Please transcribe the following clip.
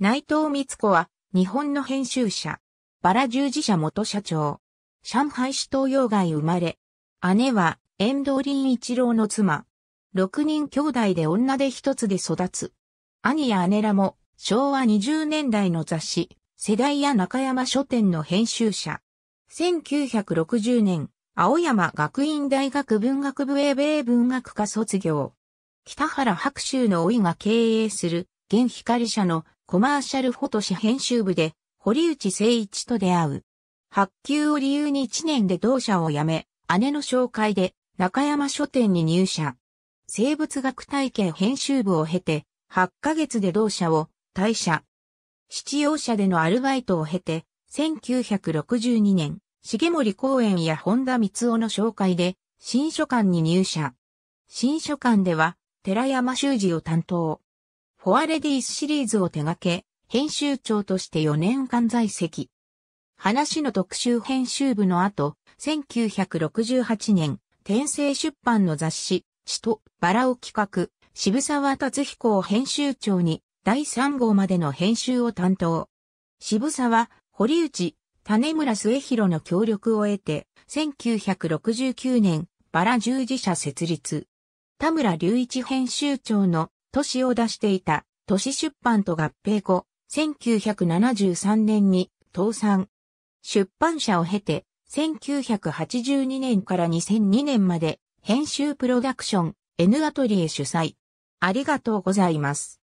内藤光子は、日本の編集者、バラ従事者元社長、上海市東洋街生まれ、姉は、遠藤林一郎の妻、六人兄弟で女で一つで育つ。兄や姉らも、昭和20年代の雑誌、世代や中山書店の編集者。1960年、青山学院大学文学部英米文学科卒業。北原白秋の老いが経営する、現光社のコマーシャルフォト誌編集部で、堀内誠一と出会う。発給を理由に1年で同社を辞め、姉の紹介で中山書店に入社。生物学体系編集部を経て、8ヶ月で同社を退社。七葉社でのアルバイトを経て、1962年、重森公園や本田光雄の紹介で、新書館に入社。新書館では、寺山修司を担当。フォアレディースシリーズを手掛け、編集長として4年間在籍。話の特集編集部の後、1968年、天聖出版の雑誌、死とバラを企画、渋沢達彦を編集長に、第3号までの編集を担当。渋沢、堀内、種村末広の協力を得て、1969年、バラ従事者設立。田村隆一編集長の都市を出していた都市出版と合併後、1973年に倒産。出版社を経て、1982年から2002年まで編集プロダクション N アトリエ主催。ありがとうございます。